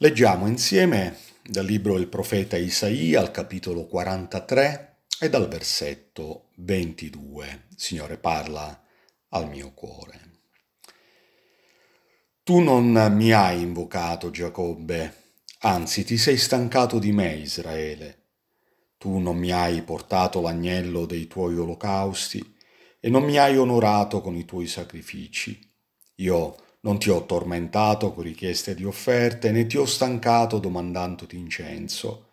Leggiamo insieme dal libro del profeta Isaia al capitolo 43 e dal versetto 22. Signore, parla al mio cuore. Tu non mi hai invocato, Giacobbe, anzi ti sei stancato di me, Israele. Tu non mi hai portato l'agnello dei tuoi olocausti e non mi hai onorato con i tuoi sacrifici. Io non ti ho tormentato con richieste di offerte, né ti ho stancato domandandoti incenso.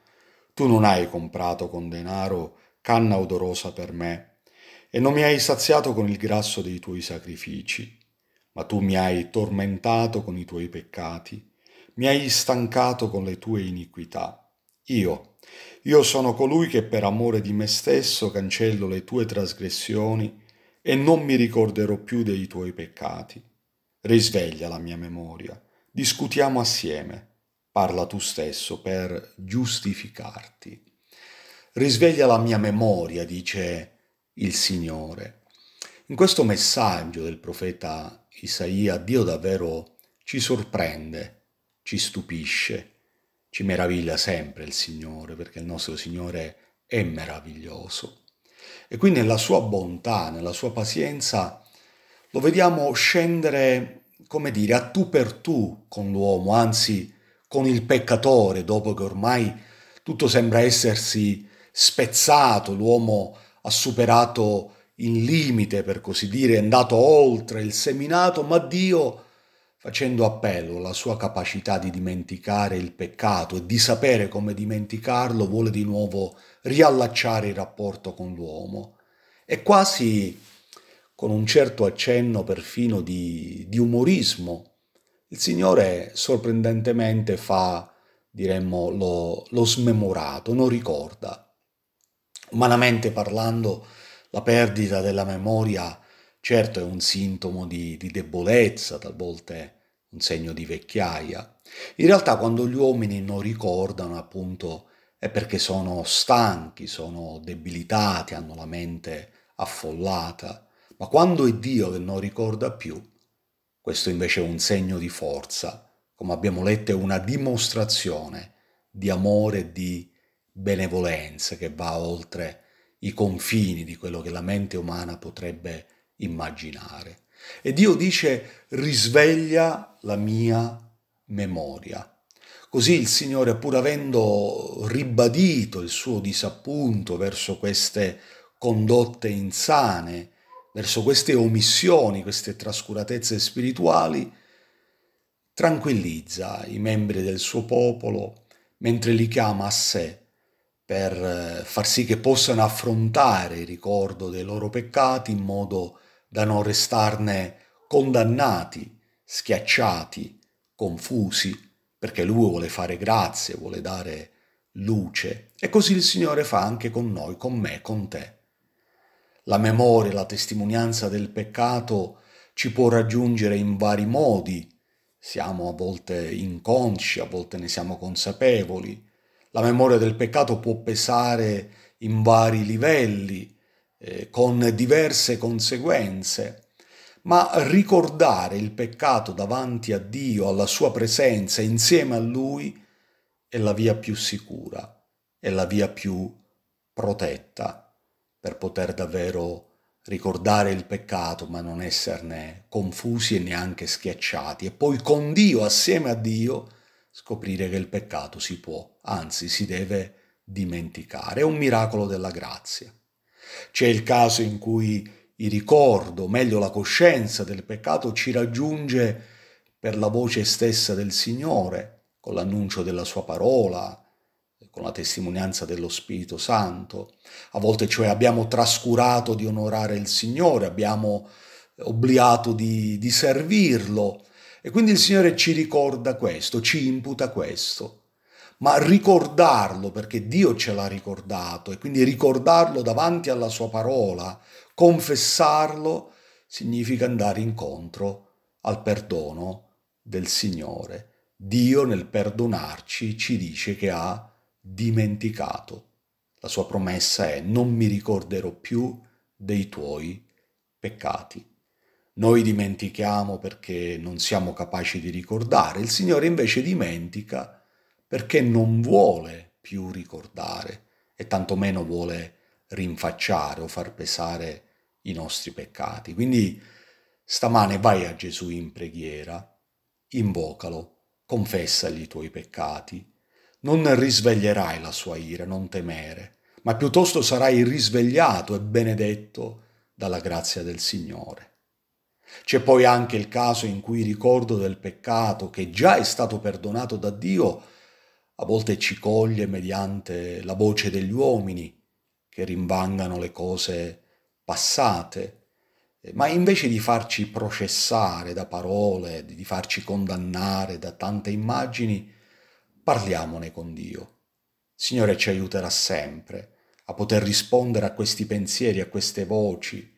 Tu non hai comprato con denaro canna odorosa per me, e non mi hai saziato con il grasso dei tuoi sacrifici, ma tu mi hai tormentato con i tuoi peccati, mi hai stancato con le tue iniquità. Io, io sono colui che per amore di me stesso cancello le tue trasgressioni e non mi ricorderò più dei tuoi peccati. Risveglia la mia memoria, discutiamo assieme, parla tu stesso per giustificarti. Risveglia la mia memoria, dice il Signore. In questo messaggio del profeta Isaia, Dio davvero ci sorprende, ci stupisce, ci meraviglia sempre il Signore, perché il nostro Signore è meraviglioso. E qui nella sua bontà, nella sua pazienza, lo vediamo scendere, come dire, a tu per tu con l'uomo, anzi con il peccatore, dopo che ormai tutto sembra essersi spezzato, l'uomo ha superato il limite, per così dire, è andato oltre il seminato, ma Dio, facendo appello alla sua capacità di dimenticare il peccato e di sapere come dimenticarlo, vuole di nuovo riallacciare il rapporto con l'uomo. È quasi con un certo accenno perfino di, di umorismo, il Signore sorprendentemente fa, diremmo, lo, lo smemorato, non ricorda. Umanamente parlando, la perdita della memoria certo è un sintomo di, di debolezza, talvolta un segno di vecchiaia. In realtà quando gli uomini non ricordano, appunto, è perché sono stanchi, sono debilitati, hanno la mente affollata. Ma quando è Dio che non ricorda più, questo invece è un segno di forza, come abbiamo letto, è una dimostrazione di amore e di benevolenza che va oltre i confini di quello che la mente umana potrebbe immaginare. E Dio dice risveglia la mia memoria. Così il Signore, pur avendo ribadito il suo disappunto verso queste condotte insane verso queste omissioni, queste trascuratezze spirituali, tranquillizza i membri del suo popolo mentre li chiama a sé per eh, far sì che possano affrontare il ricordo dei loro peccati in modo da non restarne condannati, schiacciati, confusi, perché lui vuole fare grazie, vuole dare luce. E così il Signore fa anche con noi, con me, con te. La memoria, la testimonianza del peccato ci può raggiungere in vari modi. Siamo a volte inconsci, a volte ne siamo consapevoli. La memoria del peccato può pesare in vari livelli, eh, con diverse conseguenze ma ricordare il peccato davanti a Dio, alla sua presenza, insieme a Lui, è la via più sicura, è la via più protetta per poter davvero ricordare il peccato ma non esserne confusi e neanche schiacciati e poi con Dio, assieme a Dio, scoprire che il peccato si può, anzi si deve dimenticare. È un miracolo della grazia. C'è il caso in cui il ricordo, meglio la coscienza del peccato ci raggiunge per la voce stessa del Signore, con l'annuncio della sua parola, con la testimonianza dello Spirito Santo. A volte cioè abbiamo trascurato di onorare il Signore, abbiamo obbliato di, di servirlo e quindi il Signore ci ricorda questo, ci imputa questo. Ma ricordarlo perché Dio ce l'ha ricordato e quindi ricordarlo davanti alla sua parola, confessarlo, significa andare incontro al perdono del Signore. Dio nel perdonarci ci dice che ha dimenticato. La sua promessa è non mi ricorderò più dei tuoi peccati. Noi dimentichiamo perché non siamo capaci di ricordare, il Signore invece dimentica perché non vuole più ricordare e tantomeno vuole rinfacciare o far pesare i nostri peccati. Quindi stamane vai a Gesù in preghiera, invocalo, confessagli i tuoi peccati non risveglierai la sua ira, non temere, ma piuttosto sarai risvegliato e benedetto dalla grazia del Signore. C'è poi anche il caso in cui il ricordo del peccato che già è stato perdonato da Dio a volte ci coglie mediante la voce degli uomini che rinvangano le cose passate, ma invece di farci processare da parole, di farci condannare da tante immagini, parliamone con Dio. Signore ci aiuterà sempre a poter rispondere a questi pensieri, a queste voci,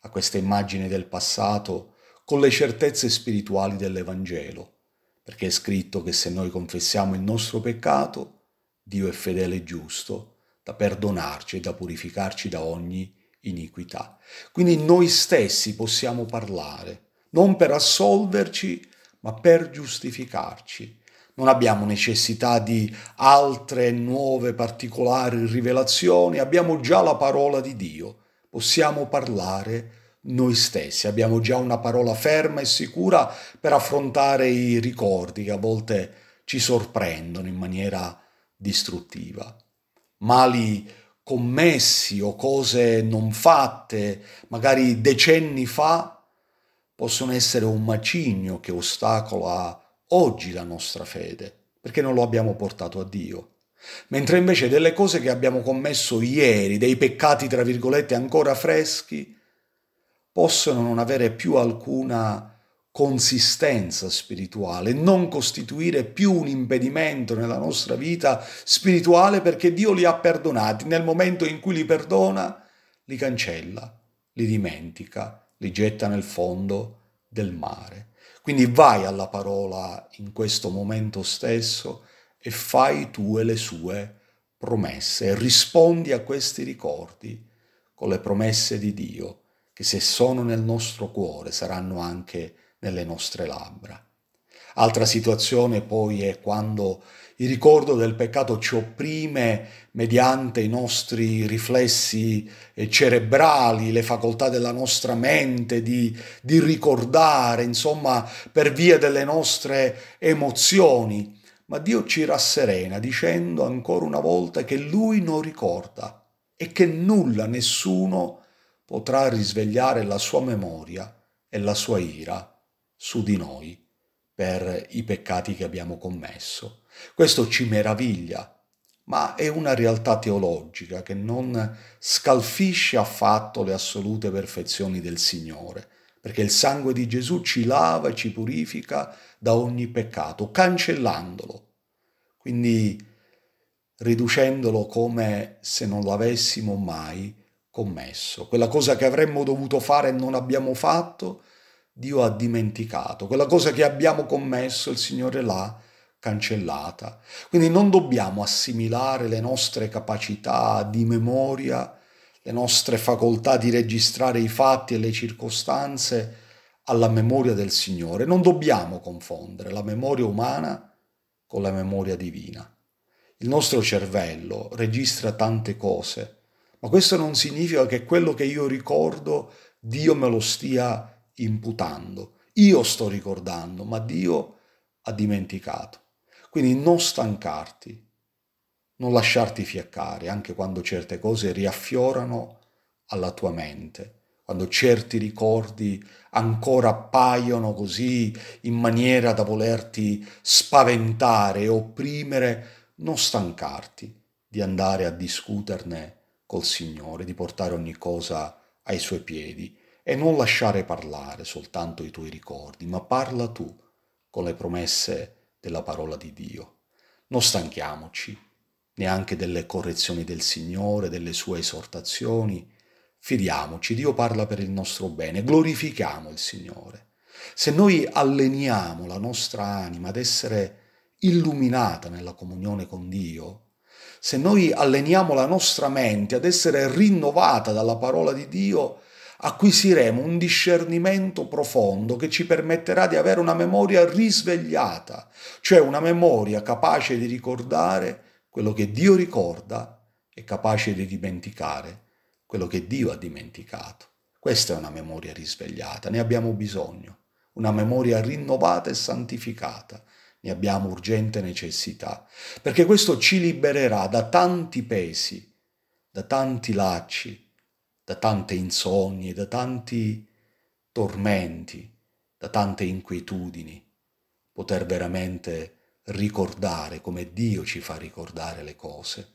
a queste immagini del passato con le certezze spirituali dell'Evangelo, perché è scritto che se noi confessiamo il nostro peccato, Dio è fedele e giusto da perdonarci e da purificarci da ogni iniquità. Quindi noi stessi possiamo parlare, non per assolverci, ma per giustificarci non abbiamo necessità di altre nuove particolari rivelazioni, abbiamo già la parola di Dio, possiamo parlare noi stessi, abbiamo già una parola ferma e sicura per affrontare i ricordi che a volte ci sorprendono in maniera distruttiva. Mali commessi o cose non fatte, magari decenni fa, possono essere un macigno che ostacola la oggi la nostra fede, perché non lo abbiamo portato a Dio. Mentre invece delle cose che abbiamo commesso ieri, dei peccati tra virgolette ancora freschi, possono non avere più alcuna consistenza spirituale, non costituire più un impedimento nella nostra vita spirituale perché Dio li ha perdonati. Nel momento in cui li perdona, li cancella, li dimentica, li getta nel fondo del mare. Quindi vai alla parola in questo momento stesso e fai tue le sue promesse rispondi a questi ricordi con le promesse di Dio che se sono nel nostro cuore saranno anche nelle nostre labbra. Altra situazione poi è quando il ricordo del peccato ci opprime mediante i nostri riflessi eh, cerebrali, le facoltà della nostra mente di, di ricordare, insomma, per via delle nostre emozioni. Ma Dio ci rasserena dicendo ancora una volta che Lui non ricorda e che nulla, nessuno potrà risvegliare la sua memoria e la sua ira su di noi per i peccati che abbiamo commesso. Questo ci meraviglia, ma è una realtà teologica che non scalfisce affatto le assolute perfezioni del Signore, perché il sangue di Gesù ci lava e ci purifica da ogni peccato, cancellandolo, quindi riducendolo come se non l'avessimo mai commesso. Quella cosa che avremmo dovuto fare e non abbiamo fatto, Dio ha dimenticato, quella cosa che abbiamo commesso il Signore l'ha cancellata. Quindi non dobbiamo assimilare le nostre capacità di memoria, le nostre facoltà di registrare i fatti e le circostanze alla memoria del Signore. Non dobbiamo confondere la memoria umana con la memoria divina. Il nostro cervello registra tante cose, ma questo non significa che quello che io ricordo Dio me lo stia imputando. Io sto ricordando, ma Dio ha dimenticato. Quindi non stancarti, non lasciarti fiaccare, anche quando certe cose riaffiorano alla tua mente, quando certi ricordi ancora appaiono così in maniera da volerti spaventare e opprimere, non stancarti di andare a discuterne col Signore, di portare ogni cosa ai suoi piedi e non lasciare parlare soltanto i tuoi ricordi, ma parla tu con le promesse della parola di Dio. Non stanchiamoci neanche delle correzioni del Signore, delle sue esortazioni. Fidiamoci, Dio parla per il nostro bene, glorifichiamo il Signore. Se noi alleniamo la nostra anima ad essere illuminata nella comunione con Dio, se noi alleniamo la nostra mente ad essere rinnovata dalla parola di Dio, acquisiremo un discernimento profondo che ci permetterà di avere una memoria risvegliata, cioè una memoria capace di ricordare quello che Dio ricorda e capace di dimenticare quello che Dio ha dimenticato. Questa è una memoria risvegliata, ne abbiamo bisogno, una memoria rinnovata e santificata ne abbiamo urgente necessità, perché questo ci libererà da tanti pesi, da tanti lacci, da tante insonnie, da tanti tormenti, da tante inquietudini, poter veramente ricordare come Dio ci fa ricordare le cose,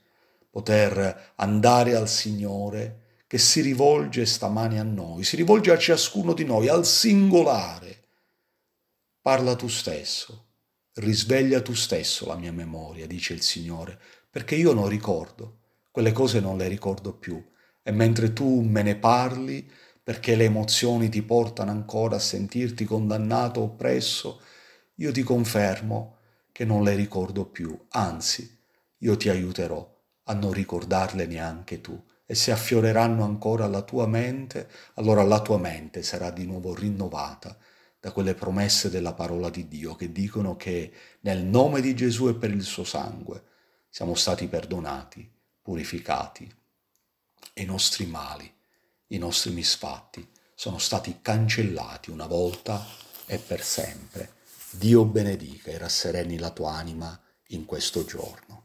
poter andare al Signore che si rivolge stamane a noi, si rivolge a ciascuno di noi, al singolare. Parla tu stesso, risveglia tu stesso la mia memoria, dice il Signore, perché io non ricordo, quelle cose non le ricordo più, e mentre tu me ne parli, perché le emozioni ti portano ancora a sentirti condannato, o oppresso, io ti confermo che non le ricordo più, anzi, io ti aiuterò a non ricordarle neanche tu. E se affioreranno ancora la tua mente, allora la tua mente sarà di nuovo rinnovata da quelle promesse della parola di Dio che dicono che nel nome di Gesù e per il suo sangue siamo stati perdonati, purificati, e i nostri mali, i nostri misfatti sono stati cancellati una volta e per sempre. Dio benedica e rassereni la tua anima in questo giorno.